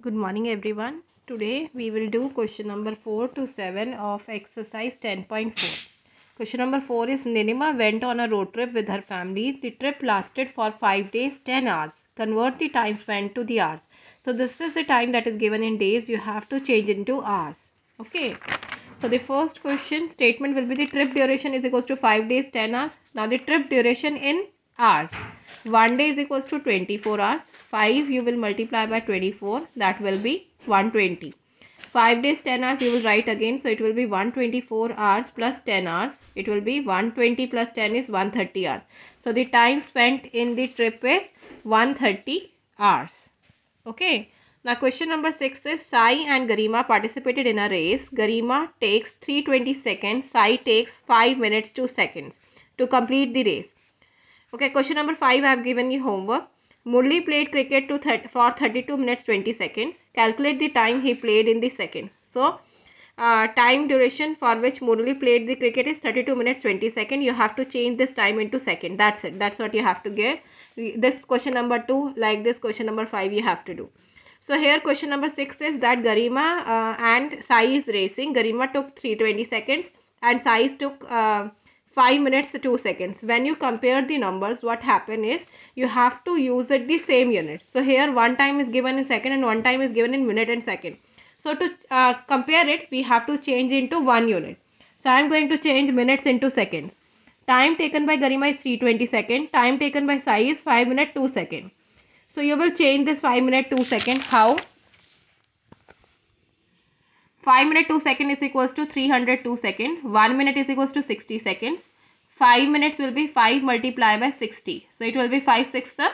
good morning everyone today we will do question number 4 to 7 of exercise 10.4 question number 4 is ninima went on a road trip with her family the trip lasted for 5 days 10 hours convert the time spent to the hours so this is the time that is given in days you have to change into hours okay so the first question statement will be the trip duration is equals to 5 days 10 hours now the trip duration in hours. 1 day is equals to 24 hours. 5 you will multiply by 24 that will be 120. 5 days 10 hours you will write again so it will be 124 hours plus 10 hours. It will be 120 plus 10 is 130 hours. So the time spent in the trip is 130 hours. Okay. Now question number 6 is Sai and Garima participated in a race. Garima takes 320 seconds. Sai takes 5 minutes 2 seconds to complete the race. Okay, question number 5 I have given you homework. Murli played cricket to third for 32 minutes 20 seconds. Calculate the time he played in the second. So, uh, time duration for which Murli played the cricket is 32 minutes 20 second. You have to change this time into second. That's it. That's what you have to give. This question number 2 like this question number 5 you have to do. So here question number 6 is that Garima uh, and Sai is racing. Garima took 320 seconds and Sai took uh, 5 minutes 2 seconds when you compare the numbers what happen is you have to use it the same unit so here one time is given in second and one time is given in minute and second so to uh, compare it we have to change into one unit so i am going to change minutes into seconds time taken by garima is 320 second time taken by sai is 5 minute 2 second so you will change this 5 minute 2 second how 5 minute 2 second is equals to 300 2 second. 1 minute is equals to 60 seconds. 5 minutes will be 5 multiplied by 60. So it will be 5 6 uh,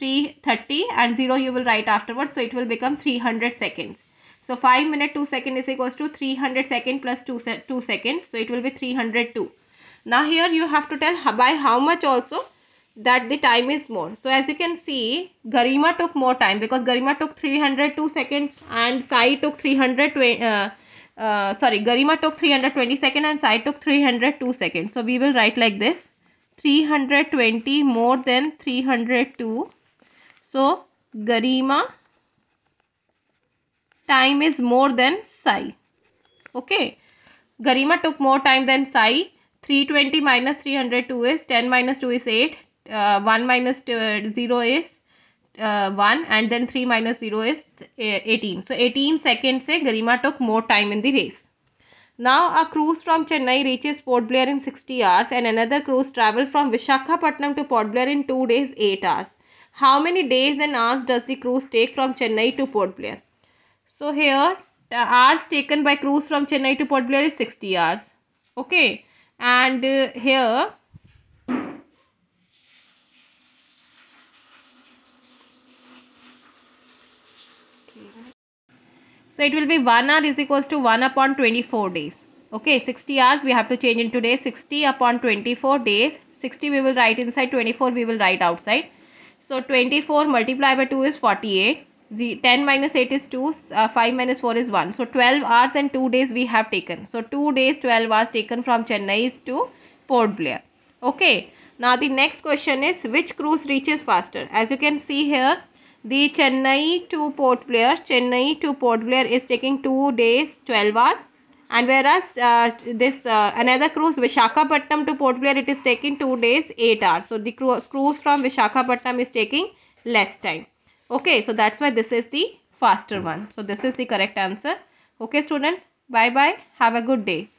3 30 and 0 you will write afterwards. So it will become 300 seconds. So 5 minute 2 second is equals to 300 second plus 2, se 2 seconds. So it will be 302. Now here you have to tell by how much also that the time is more. So as you can see, Garima took more time because Garima took 302 seconds and Sai took 320, uh, uh, sorry, Garima took 320 seconds and Sai took 302 seconds. So we will write like this. 320 more than 302. So Garima time is more than Sai. Okay. Garima took more time than Sai. 320 minus 302 is 10 minus 2 is 8. Uh, 1 minus two, uh, 0 is uh, 1 and then 3 minus 0 is uh, 18. So 18 seconds say Garima took more time in the race. Now a cruise from Chennai reaches Port Blair in 60 hours and another cruise travel from Vishakhapatnam to Port Blair in 2 days 8 hours. How many days and hours does the cruise take from Chennai to Port Blair? So here the uh, hours taken by cruise from Chennai to Port Blair is 60 hours. Okay and uh, here So it will be 1 hour is equals to 1 upon 24 days. Okay, 60 hours we have to change into days. 60 upon 24 days. 60 we will write inside, 24 we will write outside. So 24 multiplied by 2 is 48. 10 minus 8 is 2, uh, 5 minus 4 is 1. So 12 hours and 2 days we have taken. So 2 days, 12 hours taken from Chennai is to Port Blair. Okay. Now the next question is which cruise reaches faster? As you can see here, the Chennai to Port Blair, Chennai to Port Blair is taking 2 days 12 hours and whereas uh, this uh, another cruise Vishakhapatnam to Port Blair it is taking 2 days 8 hours. So the cruise, cruise from Vishakhapatnam is taking less time. Okay so that's why this is the faster one. So this is the correct answer. Okay students bye bye have a good day.